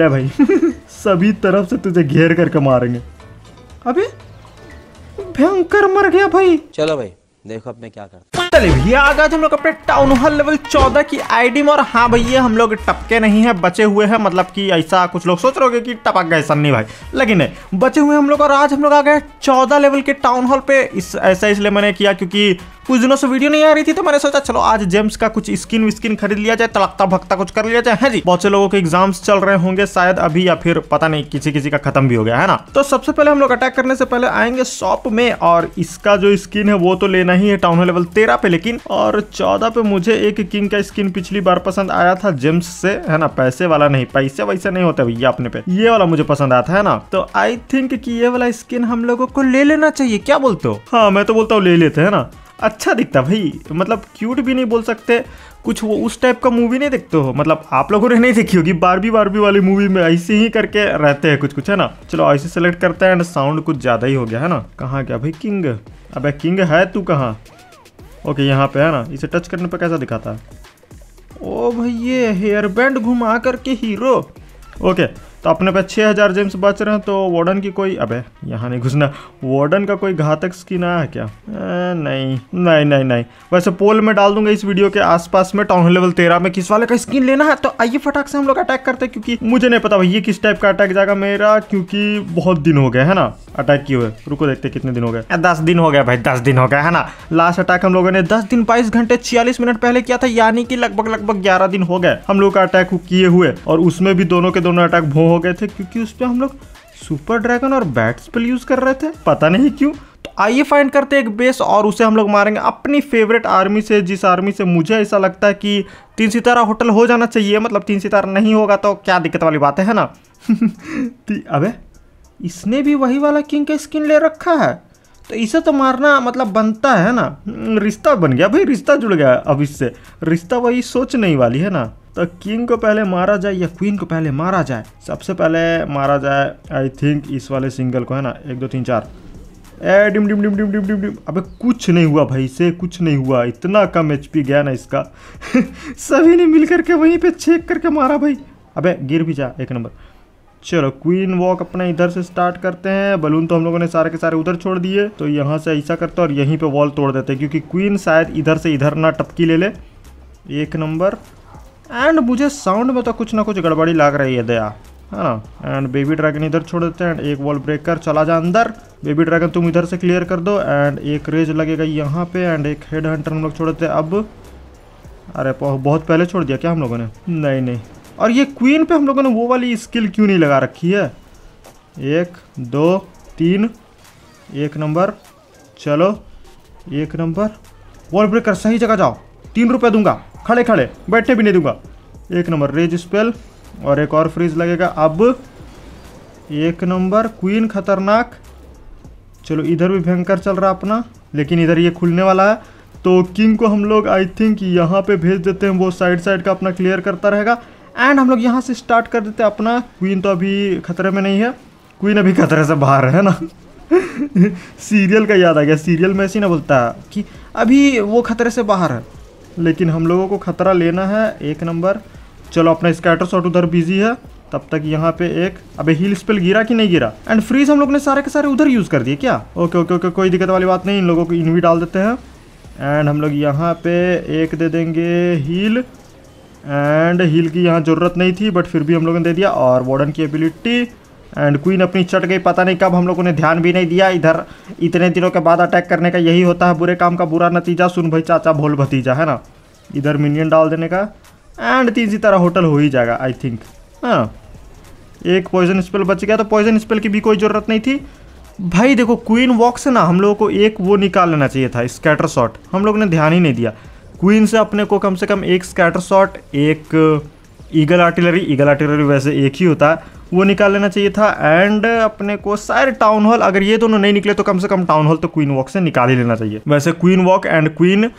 ले भाई सभी तरफ से तुझे घेर करके मारेंगे अभी भयंकर मर गया भाई चलो भाई देखो अब मैं क्या करता चलिए भैया आ गए हम लोग अपने टाउन हॉल लेवल 14 की आईडी में और हाँ भैया हम लोग टपके नहीं है बचे हुए हैं मतलब कि ऐसा कुछ लोग सोच रहे कि टपक गए सन्नी भाई लेकिन नहीं बचे हुए हम लोग और आज हम लोग आ गए 14 लेवल के टाउन हॉल पे इस ऐसा इसलिए मैंने किया क्योंकि कुछ दिनों से वीडियो नहीं आ रही थी तो मैंने सोचा चलो आज जेम्स का कुछ स्किन विस्किन खरीद लिया जाए तड़कता भक्ता कुछ कर लिया जाए है हाँ जी बहुत से लोगों के एग्जाम्स चल रहे होंगे शायद अभी या फिर पता नहीं किसी किसी का खत्म भी हो गया है ना तो सबसे पहले हम लोग अटैक करने से पहले आएंगे शॉप में और इसका जो स्किन है वो तो लेना ही है टाउन लेवल तेरह पे लेकिन और चौदह पे मुझे एक किंग का स्किन पिछली बार पसंद आया था जेम्स से है ना पैसे वाला नहीं पैसे वैसे नहीं होते भैया अपने पे ये वाला मुझे पसंद आता है ना तो आई थिंक कि ये वाला स्किन हम लोगों को ले लेना चाहिए क्या बोलते हो हाँ मैं तो बोलता हूँ ले लेते हैं ना अच्छा दिखता भाई मतलब क्यूट भी नहीं बोल सकते कुछ वो उस टाइप का मूवी नहीं देखते हो मतलब आप लोगों ने नहीं देखी होगी बारबी बारबी वाली मूवी में ऐसे ही करके रहते हैं कुछ कुछ है ना चलो ऐसे सेलेक्ट करते हैं एंड साउंड कुछ ज़्यादा ही हो गया है ना कहाँ क्या भाई किंग अब किंग है तू कहाँ ओके यहाँ पे है ना इसे टच करने पर कैसा दिखाता है ओ भाई ये हेयर बैंड घुमा करके हीरो ओके तो अपने पे 6000 जेम्स बच रहे हैं तो वार्डन की कोई अबे यहाँ नहीं घुसना वार्डन का कोई घातक स्किन आया क्या नहीं नहीं नहीं नहीं वैसे पोल में डाल दूंगा इस वीडियो के आसपास में टाउन लेवल तेरह में किस वाले का स्किन लेना है तो आइए फटाक से हम लोग अटैक करते हैं क्योंकि मुझे नहीं पता भाई ये किस टाइप का अटैक जाएगा मेरा क्योंकि बहुत दिन हो गया है ना अटैक किए हुए रुको देखते कितने दिन हो गए दस दिन हो गया भाई दस दिन हो गया है ना लास्ट अटैक हम लोगों ने दस दिन बाईस घंटे छियालीस मिनट पहले किया था यानी कि लगभग लगभग ग्यारह दिन हो गए हम लोग का अटैक किए हुए और उसमें भी दोनों के दोनों अटैक भो हो गए थे क्योंकि उस पर हम लोग सुपर ड्रैगन और बैट स्पेल यूज़ कर रहे थे पता नहीं क्यों तो आइए फाइंड करते एक बेस और उसे हम लोग मारेंगे अपनी फेवरेट आर्मी से जिस आर्मी से मुझे ऐसा लगता है कि तीन सितारा होटल हो जाना चाहिए मतलब तीन सितारा नहीं होगा तो क्या दिक्कत वाली बात है ना अबे इसने भी वही वाला किंग का स्किन ले रखा है तो इसे तो मारना मतलब बनता है ना रिश्ता बन गया भाई रिश्ता जुड़ गया अब इससे रिश्ता वही सोच नहीं वाली है ना तो किंग को पहले मारा जाए या क्वीन को पहले मारा जाए सबसे पहले मारा जाए आई थिंक इस वाले सिंगल को है ना एक दो तीन चार ए डिम डिम डिम डिम डिम डिम डिम अबे कुछ नहीं हुआ भाई से कुछ नहीं हुआ इतना कम एच गया ना इसका सभी ने मिल करके वहीं पे चेक करके मारा भाई अबे गिर भी जा एक नंबर चलो क्वीन वॉक अपना इधर से स्टार्ट करते हैं बलून तो हम लोगों ने सारे के सारे उधर छोड़ दिए तो यहाँ से ऐसा करते हैं और यहीं पर वॉल तोड़ देते हैं क्योंकि क्वीन शायद इधर से इधर ना टपकी ले ले एक नंबर एंड मुझे साउंड में तो कुछ ना कुछ गड़बड़ी लग रही है दया है ना एंड बेबी ड्रैगन इधर छोड़ देते हैं एंड एक वॉल ब्रेक कर चला जा अंदर बेबी ड्रैगन तुम इधर से क्लियर कर दो एंड एक रेज लगेगा यहाँ पे एंड एक हेड हंटर हम लोग छोड़ देते हैं अब अरे बहुत पहले छोड़ दिया क्या हम लोगों ने नहीं नहीं और ये क्वीन पे हम लोगों ने वो वाली स्किल क्यों नहीं लगा रखी है एक दो तीन एक नंबर चलो एक नंबर वॉल ब्रेकर सही जगह जाओ तीन रुपये दूंगा खड़े खड़े बैठने भी नहीं दूंगा एक नंबर रेज स्पेल और एक और फ्रीज लगेगा अब एक नंबर क्वीन खतरनाक चलो इधर भी भयंकर चल रहा अपना लेकिन इधर ये खुलने वाला है तो किंग को हम लोग आई थिंक यहाँ पे भेज देते हैं वो साइड साइड का अपना क्लियर करता रहेगा एंड हम लोग यहाँ से स्टार्ट कर देते हैं अपना क्वीन तो अभी खतरे में नहीं है क्वीन अभी खतरे से बाहर है ना सीरियल का याद आ गया सीरियल में ऐसे ना बोलता कि अभी वो खतरे से बाहर है लेकिन हम लोगों को खतरा लेना है एक नंबर चलो अपना स्कैटर शॉट उधर बिजी है तब तक यहाँ पे एक अबे हील स्पेल गिरा कि नहीं गिरा एंड फ्रीज हम लोग ने सारे के सारे उधर यूज़ कर दिए क्या ओके ओके ओके कोई दिक्कत वाली बात नहीं इन लोगों को इन डाल देते हैं एंड हम लोग यहाँ पे एक दे देंगे हील एंड हील की यहाँ ज़रूरत नहीं थी बट फिर भी हम लोगों ने दे दिया और वॉर्डन की एबिलिटी एंड क्वीन अपनी चट गई पता नहीं कब हम लोगों ने ध्यान भी नहीं दिया इधर इतने दिनों के बाद अटैक करने का यही होता है बुरे काम का बुरा नतीजा सुन भाई चाचा भोल भतीजा है ना इधर मिनियन डाल देने का एंड तीसरी तरह होटल हो ही जाएगा आई थिंक हाँ एक पॉइजन स्पेल बच गया तो पॉइजन स्पेल की भी कोई ज़रूरत नहीं थी भाई देखो क्वीन वॉक से ना हम लोगों को एक वो निकाल लेना चाहिए था स्कैटर शॉट हम लोग ने ध्यान ही नहीं दिया क्वीन से अपने को कम से कम एक स्कैटर शॉट एक ईगल आर्टिलरी ईगल आर्टिलरी वैसे एक ही होता है वो निकाल लेना चाहिए था एंड अपने को सारे टाउन हॉल अगर ये दोनों तो नहीं निकले तो कम से कम टाउन हॉल तो क्वीन वॉक से निकाल ही लेना चाहिए वैसे queen walk and queen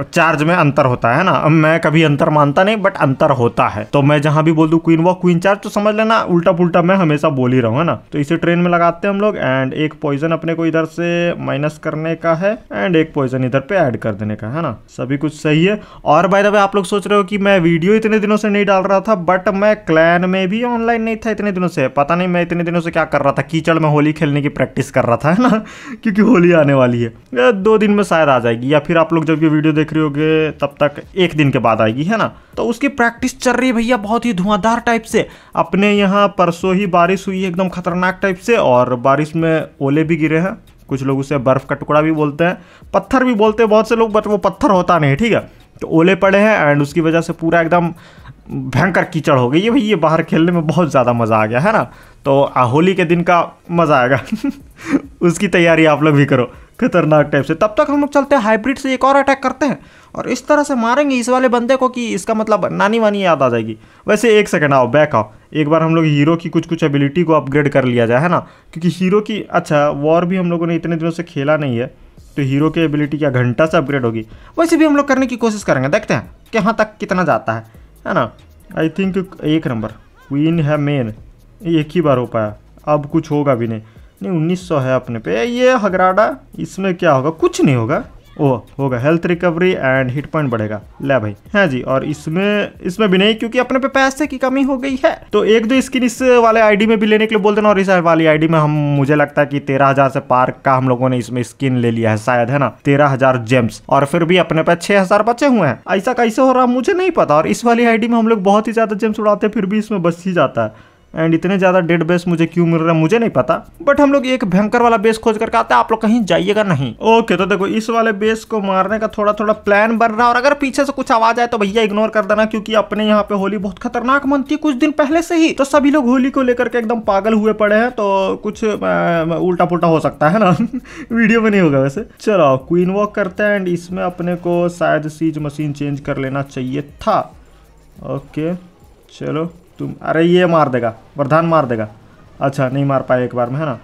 charge में अंतर होता है ना मैं कभी अंतर मानता नहीं बट अंतर होता है तो मैं जहां भी बोल दू क्वीन वॉक क्वीन चार्ज तो समझ लेना उल्टा पुल्टा मैं हमेशा बोल ही रहा हूँ ना तो इसे ट्रेन में लगाते हैं हम लोग एंड एक पॉइजन अपने को इधर से माइनस करने का है एंड एक पॉइजन इधर पे ऐड कर देने का है ना सभी कुछ सही है और बाय द वे आप लोग सोच रहे हो कि मैं वीडियो इतने दिनों से नहीं डाल रहा था बट मैं क्लैन में भी ऑनलाइन नहीं था इतने दिनों से पता नहीं मैं इतने दिनों से क्या कर रहा था कीचड़ में होली खेलने की प्रैक्टिस कर रहा था है ना क्योंकि होली आने वाली है दो दिन में शायद आ जाएगी या फिर आप लोग जब ये वीडियो देख रहे होगे तब तक एक दिन के बाद आएगी है ना तो उसकी प्रैक्टिस चल रही है भैया बहुत ही धुआंधार टाइप से अपने यहाँ परसों ही बारिश हुई है एकदम खतरनाक टाइप से और बारिश में ओले भी गिरे हैं कुछ लोग उसे बर्फ़ का टुकड़ा भी बोलते हैं पत्थर भी बोलते हैं बहुत से लोग बट वो पत्थर होता नहीं ठीक है तो ओले पड़े हैं एंड उसकी वजह से पूरा एकदम भयंकर कीचड़ हो गई ये भाई ये बाहर खेलने में बहुत ज़्यादा मज़ा आ गया है ना तो होली के दिन का मज़ा आएगा उसकी तैयारी आप लोग भी करो खतरनाक टाइप से तब तक हम लोग चलते हैं हाइब्रिड से एक और अटैक करते हैं और इस तरह से मारेंगे इस वाले बंदे को कि इसका मतलब नानी वानी याद आ जाएगी वैसे एक सेकंड आओ बैक आओ एक बार हम लोग हीरो की कुछ कुछ एबिलिटी को अपग्रेड कर लिया जाए है ना क्योंकि हीरो की अच्छा वॉर भी हम लोगों ने इतने दिनों से खेला नहीं है तो हीरो की एबिलिटी क्या घंटा से अपग्रेड होगी वैसे भी हम लोग करने की कोशिश करेंगे देखते हैं कहाँ यहाँ तक कितना जाता है है ना आई थिंक एक नंबर क्वीन है मेन एक ही बार हो पाया अब कुछ होगा भी नहीं नहीं उन्नीस सौ है अपने पे ये हगराडा इसमें क्या होगा कुछ नहीं होगा ओ होगा health recovery and hit point बढ़ेगा ले भाई है हाँ जी और इसमें इसमें भी नहीं क्योंकि अपने पे पैसे की कमी हो गई है तो एक दो स्किन इस वाले आईडी में भी लेने के लिए बोल देना और इस वाली आईडी में हम मुझे लगता है कि तेरह हजार से पार का हम लोगों ने इसमें स्किन ले लिया है शायद है ना तेरह हजार जेम्स और फिर भी अपने पे छह हजार बचे हुए हैं ऐसा कैसे हो रहा मुझे नहीं पता और इस वाली आईडी में हम लोग बहुत ही ज्यादा जेम्स उड़ाते फिर भी इसमें बच ही जाता है एंड इतने ज़्यादा डेड बेस मुझे क्यों मिल रहा है मुझे नहीं पता बट हम लोग एक भयंकर वाला बेस खोज करके आते हैं आप लोग कहीं जाइएगा नहीं ओके तो देखो इस वाले बेस को मारने का थोड़ा थोड़ा प्लान बन रहा है और अगर पीछे से कुछ आवाज आए तो भैया इग्नोर कर देना क्योंकि अपने यहाँ पे होली बहुत खतरनाक मनती है कुछ दिन पहले से ही तो सभी लोग होली को लेकर के एकदम पागल हुए पड़े हैं तो कुछ उल्टा पुलटा हो सकता है ना वीडियो में नहीं होगा वैसे चलो क्वीन वॉक करते हैं एंड इसमें अपने को शायद सीज मशीन चेंज कर लेना चाहिए था ओके चलो तुम अरे ये मार देगा वरदान मार देगा अच्छा नहीं मार पाए एक बार में है ना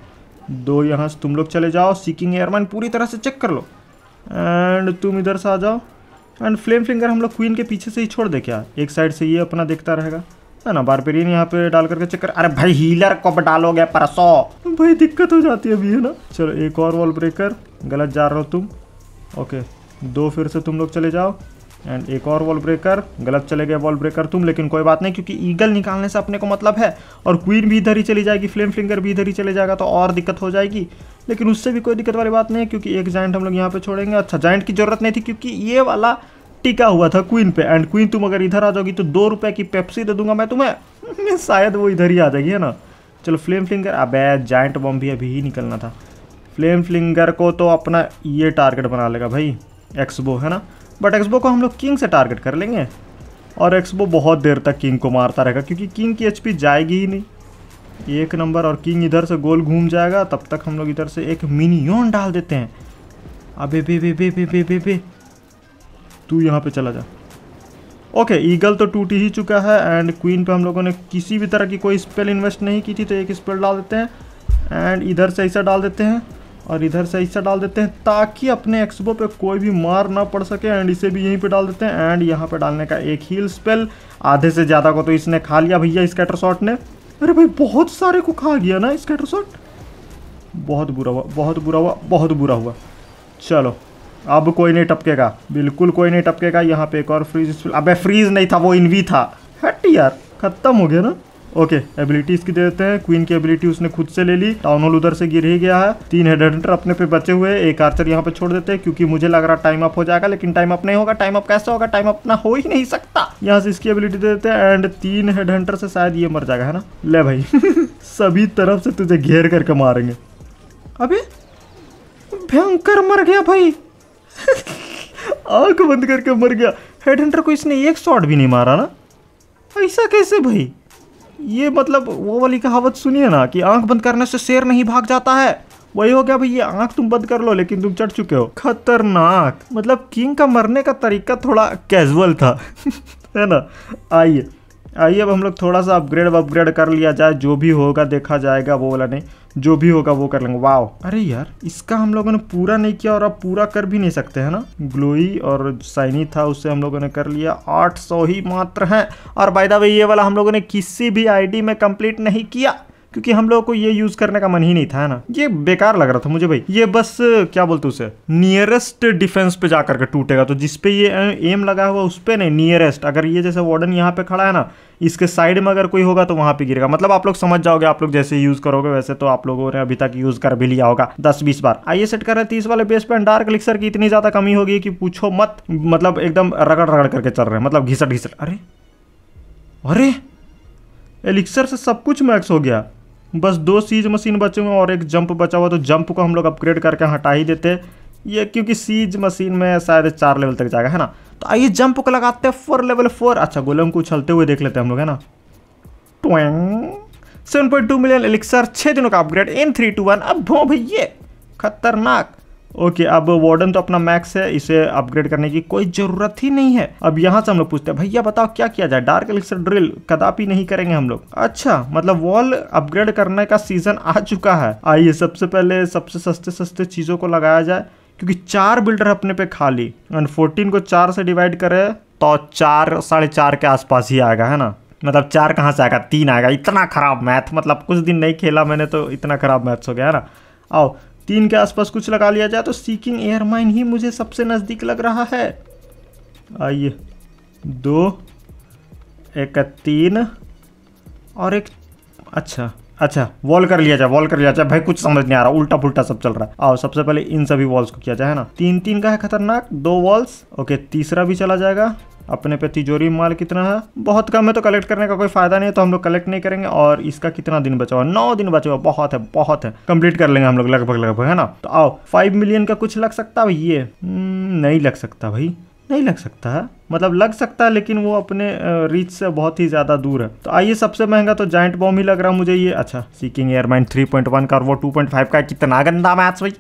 दो यहाँ से तुम लोग चले जाओ सीकिंग एयरमैन पूरी तरह से चेक कर लो एंड तुम इधर से आ जाओ एंड फ्लेम फिंगर हम लोग क्वीन के पीछे से ही छोड़ दे क्या एक साइड से ये अपना देखता रहेगा है ना बार पेरियन यहाँ पे डाल करके चेक कर अरे भाई हीलर कब डालोगे परसों भाई दिक्कत हो जाती है अभी है ना चलो एक और वॉल ब्रेकर गलत जा रहे हो तुम ओके दो फिर से तुम लोग चले जाओ एंड एक और वॉल ब्रेकर गलत चले गए वॉल ब्रेकर तुम लेकिन कोई बात नहीं क्योंकि ईगल निकालने से अपने को मतलब है और क्वीन भी इधर ही चली जाएगी फ्लेम फिंगर भी इधर ही चले जाएगा तो और दिक्कत हो जाएगी लेकिन उससे भी कोई दिक्कत वाली बात नहीं है क्योंकि एक जॉइंट हम लोग यहाँ पे छोड़ेंगे अच्छा जॉइंट की जरूरत नहीं थी क्योंकि ये वाला टिका हुआ था क्वीन पे एंड क्वीन तुम अगर इधर आ जाओगी तो दो रुपये की पेप्सी दे दूंगा मैं तुम्हें शायद वो इधर ही आ जाएगी है ना चलो फ्लेम फिंगर अब जॉइंट बॉम्ब भी अभी ही निकलना था फ्लेम फिंगर को तो अपना ये टारगेट बना लेगा भाई एक्सबो है ना बट एक्सबो को हम लोग किंग से टारगेट कर लेंगे और एक्सबो बहुत देर तक किंग को मारता रहेगा क्योंकि किंग की एचपी जाएगी ही नहीं एक नंबर और किंग इधर से गोल घूम जाएगा तब तक हम लोग इधर से एक मिनियन डाल देते हैं अबे बे बे बे बे बे बे बे तू यहाँ पे चला जा ओके ईगल तो टूट ही चुका है एंड क्वीन पे हम लोगों ने किसी भी तरह की कोई स्पेल इन्वेस्ट नहीं की थी तो एक स्पेल डाल देते हैं एंड इधर से ऐसा डाल देते हैं और इधर से ऐसा डाल देते हैं ताकि अपने एक्सबो पे कोई भी मार ना पड़ सके एंड इसे भी यहीं पे डाल देते हैं एंड यहाँ पे डालने का एक हील स्पेल आधे से ज़्यादा को तो इसने खा लिया भैया स्कैटर शॉट ने अरे भाई बहुत सारे को खा गया ना स्कैटर शॉट बहुत बुरा हुआ बहुत बुरा हुआ बहुत बुरा हुआ चलो अब कोई नहीं टपकेगा बिल्कुल कोई नहीं टपकेगा यहाँ पर एक और फ्रीज अब फ्रीज नहीं था वो इनवी था हट यार खत्म हो गया ना ओके एबिलिटीज की देते हैं क्वीन की एबिलिटी उसने खुद से ले ली टाउन हॉल उधर से गिर ही गया है तीन हेड हंटर अपने पे बचे हुए एक आर्चर यहाँ पे छोड़ देते हैं क्योंकि मुझे लग रहा टाइम अप हो जाएगा लेकिन टाइम अप नहीं होगा टाइम अप कैसे होगा टाइम अप ना हो ही नहीं सकता यहाँ से इसकी एबिलिटी दे देते हैं एंड तीन हेड हंटर से शायद ये मर जाएगा है ना ले भाई सभी तरफ से तुझे घेर करके मारेंगे अभी भयंकर मर गया भाई आंख बंद करके मर गया हेड हंटर को इसने एक शॉट भी नहीं मारा ना ऐसा कैसे भाई ये मतलब वो वाली कहावत सुनिए ना कि आंख बंद करने से शेर नहीं भाग जाता है वही हो गया भैया आंख तुम बंद कर लो लेकिन तुम चढ़ चुके हो खतरनाक मतलब किंग का मरने का तरीका थोड़ा कैजुअल था है ना आइए आइए अब हम लोग थोड़ा सा अपग्रेड अपग्रेड कर लिया जाए जो भी होगा देखा जाएगा वो वाला नहीं जो भी होगा वो कर लेंगे वाओ अरे यार इसका हम लोगों ने पूरा नहीं किया और अब पूरा कर भी नहीं सकते है ना ग्लोई और साइनी था उससे हम लोगों ने कर लिया 800 ही मात्र हैं और बाय द वे ये वाला हम लोगों ने किसी भी आईडी में कंप्लीट नहीं किया क्योंकि हम लोगों को ये यूज करने का मन ही नहीं था ना ये बेकार लग रहा था मुझे भाई ये बस क्या बोलते उसे नियरेस्ट डिफेंस पे जाकर के टूटेगा तो जिसपे ये एम लगा हुआ उस पर नहीं नियरेस्ट अगर ये जैसे वार्डन यहाँ पे खड़ा है ना इसके साइड में अगर कोई होगा तो वहां पे गिरेगा मतलब आप लोग समझ जाओगे आप लोग जैसे यूज करोगे वैसे तो आप लोगों ने अभी तक यूज कर भी लिया होगा दस बीस बार आइए सेट कर रहे हैं तीस वाले बेस पे डार्क लिक्सर की इतनी ज्यादा कमी होगी कि पूछो मत मतलब एकदम रगड़ रगड़ करके चल रहे हैं मतलब घिसट घिसट अरे अरे एलिक्सर से सब कुछ मैक्स हो गया बस दो सीज मशीन बचे हुए और एक जंप बचा हुआ तो जंप को हम लोग अपग्रेड करके हटा ही देते ये क्योंकि सीज मशीन में शायद चार लेवल तक जाएगा है ना तो आइए जंप को लगाते हैं फोर लेवल फोर अच्छा गोलम को उछलते हुए देख लेते हैं हम लोग है ना twenty seven point two million elixir छः दिनों का upgrade in three two one अब भो भैया खतरनाक ओके अब वार्डन तो अपना मैक्स है इसे अपग्रेड करने की कोई जरूरत ही नहीं है अब यहाँ से हम लोग पूछते हैं भैया बताओ क्या किया जाए डार्क एलिक्सर ड्रिल कदापि नहीं करेंगे हम लोग अच्छा मतलब वॉल अपग्रेड करने का सीजन आ चुका है आइए सबसे पहले सबसे सस्ते सस्ते चीज़ों को लगाया जाए क्योंकि चार बिल्डर अपने पे खाली एंड फोर्टीन को चार से डिवाइड करे तो चार साढ़े चार के आसपास ही आएगा है ना मतलब चार कहाँ से आएगा तीन आएगा इतना खराब मैथ मतलब कुछ दिन नहीं खेला मैंने तो इतना खराब मैथ्स हो गया है ना आओ तीन के आसपास कुछ लगा लिया जाए तो सीकिंग एयर माइन ही मुझे सबसे नज़दीक लग रहा है आइए दो एक तीन और एक अच्छा अच्छा वॉल कर लिया जाए वॉल कर लिया जाए भाई कुछ समझ नहीं आ रहा उल्टा पुल्टा सब चल रहा है आओ सबसे पहले इन सभी वॉल्स को किया जाए है ना तीन तीन का है खतरनाक दो वॉल्स ओके तीसरा भी चला जाएगा अपने पे तिजोरी माल कितना है बहुत कम है तो कलेक्ट करने का कोई फायदा नहीं है तो हम लोग कलेक्ट नहीं करेंगे और इसका कितना दिन बचा हुआ नौ दिन बचा हुआ बहुत है बहुत है कंप्लीट कर लेंगे हम लोग लगभग लगभग है ना तो आओ फाइव मिलियन का कुछ लग सकता है ये hmm, नहीं लग सकता भाई नहीं लग सकता है मतलब लग सकता है लेकिन वो अपने रीच से बहुत ही ज़्यादा दूर है तो आइए सबसे महंगा तो जाइंट बॉम्ब ही लग रहा है मुझे ये अच्छा सीकिंग एयरमाइन 3.1 का और वो 2.5 का कितना गंदा मैच भाई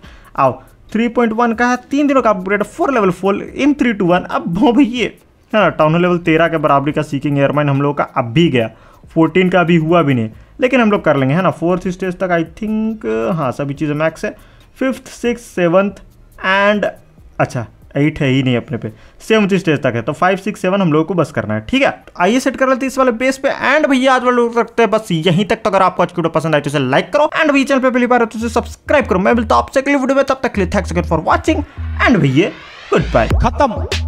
आओ 3.1 का है तीन दिनों का upgrade four level four M three two one अब भो भैया है ना टाउन लेवल तेरह के बराबरी का सीकिंग एयरमाइन हम लोग का अब भी गया फोर्टीन का अभी हुआ भी नहीं लेकिन हम लोग कर लेंगे है ना फोर्थ स्टेज तक आई थिंक हाँ सभी चीज़ें मैक्स है फिफ्थ सिक्स सेवन्थ एंड अच्छा एट है ही नहीं अपने पे सेवंथ स्टेज तक है तो फाइव सिक्स सेवन हम लोगों को बस करना है ठीक है तो आइए सेट कर लेते हैं इस वाले बेस पे एंड भैया आज वाले रखते हैं बस यहीं तक तो अगर आपको आज वीडियो पसंद आए तो उसे लाइक करो एंड भैया चैनल पे पहली बार तो सब्सक्राइब करो मैं मिलता आपसे अगली वीडियो में तब तक लिए थैंक्स फॉर वॉचिंग एंड भैया गुड बाय खत्म